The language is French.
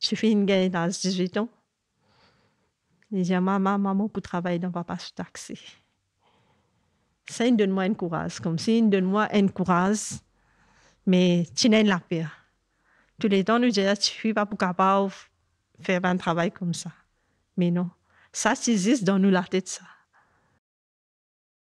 Je fais une guerre à 18 ans. Je dit maman, maman, pour travailler dans papa, je taxi. Ça, il donne-moi un courage. Comme si il donne-moi un courage, mais tu n'as la peur. Tous les temps, nous disons, tu ne suis pas capable de faire un travail comme ça. Mais non, ça, existe dans nous la tête, ça.